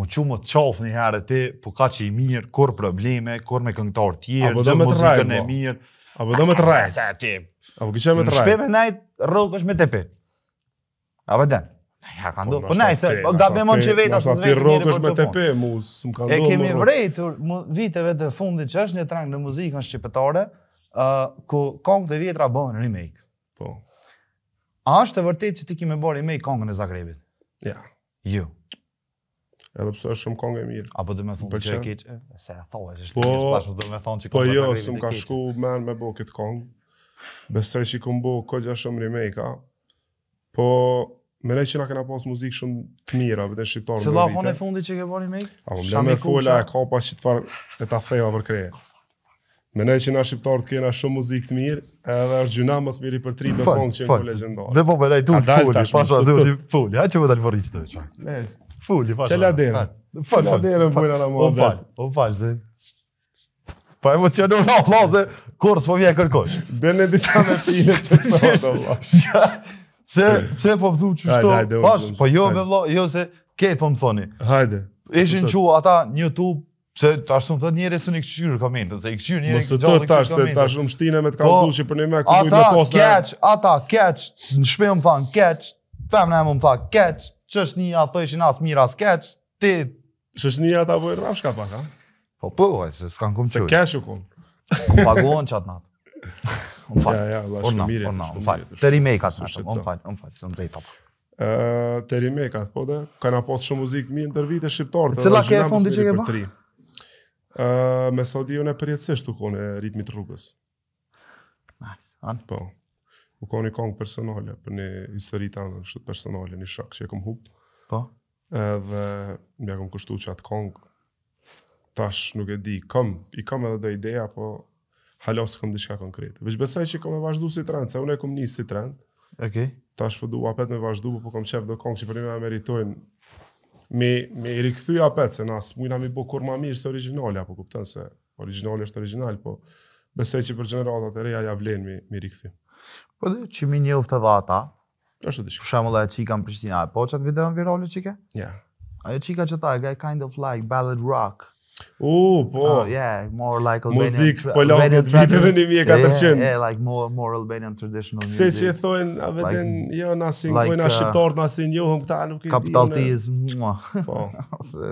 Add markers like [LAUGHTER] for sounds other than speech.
u që më të qafë një herë ti, po ka që i mirë, kur probleme, kur me këngëtar tjerë, apo dhe me të rajë, po. A apo dhe me të rajë. A ti. Apo kështë po, po po me të rajë. Shpeve najt, rrëk është me te A Apo dhe. Ja, ka ndonë. Po najse, po gabim on që vetë, asë vetë njëri për të po. Mu, s'm ka ndonë. E kemi vrejtur, viteve të fundit që është një trang në muzikën shqipetare, uh, ku kongë të vjetra bëhen remake. Po. A është e vërtet që ti kime bërë remake kongën e Zagrebit? Ja. Ju edhe pse është shumë kongë e mirë. Apo do të më eh, po, thonë që po jo, e Sa se e thua, është po, pashë do të më thonë që kongë. Po jo, s'u ka shku mend me bëu kët kong. Besoj se m'bo bëu kogja shumë remake. Po Më nëjë që kanë kena pas muzikë shumë të mirë, vëtë në shqiptarë në vitë. Se fonë e fundi që ke bërë remake? mejkë? A, me e kapa që të farë e ta theva për kreje. Mendoj që na shqiptarët kena shumë muzikë të mirë, edhe është gjuna më miri për tri do kongë që janë po legjendare. Me po më lej duhet fulli, pas a duhet fulli. a që më dalë vorrit të çka. Ne fulli pas. Çela derë. Fal fal derë më bujna la mua. Po fal, po fal se. Po emocionu [LAUGHS] na vllazë, kur po vjen kërkosh. Bënë disa me fine çka do vllazë. Pse po vdu çështo? Pas, po jo me vllazë, jo se ke po më thoni. Hajde. Ishin ata një Pse tash shtu të njerë e së një këqyrë komente, se i këqyrë njerë e këqyrë komente. tash, se tash shtu shtinë shtine me të po, kalëzu që për një me këtu i në Ata Keq, ata, keq, në shpe më catch, keq, femën e më më thanë keq, që është një atë thëjshin asë mirë asë keq, ti... Që një ata rrafsh ka paka? Po po, se s'kan këmë qëjë. Se keq u këmë. Më pagohën që atë natë. Më [LAUGHS] ja, ja, unë namë, unë namë, më falë, të remake-at më falë, më falë, të në dhejtë Uh, të po dhe, kanë aposë shumë muzikë mirë në tërvite shqiptarë, të për tri. ke ke Uh, me sot i unë e përjetësisht u kone ritmi të rrugës. Po, u kone i kongë personale, për një histori të anë, kështu personale, një shok që e kom hupë. Po? Dhe mja kom kështu që atë kongë, tash nuk e di, kom, i kom edhe dhe ideja, po halos kom diçka konkrete. Vëqë besaj që i kom e vazhdu si trend, se unë e kom një si trend. Okay. Tash përdu, po apet me vazhdu, po, po kom qef dhe kongë që për një me meritojnë me me rikthy apet se na smujna mi bo kur ma mirë se origjinali apo kupton se origjinali është origjinal po besoj që për gjeneratat e reja ja vlen mi mi rikthy. Po dhe që mi një uftë dha ata. Është diçka. Për shembull ajo çika në Prishtinë, po çat video virale çike? Ja. Yeah. Ajo çika që tha, kind of like ballad rock. U, uh, po. Oh, yeah, more like Albanian. Muzik po lëng viteve në 1400. Yeah, yeah, like more more Albanian traditional music. e thon, a veten jo na singojnë uh, shqiptarët, na sinjohëm këta nuk i di. Kapitalizmi. Po. [LAUGHS]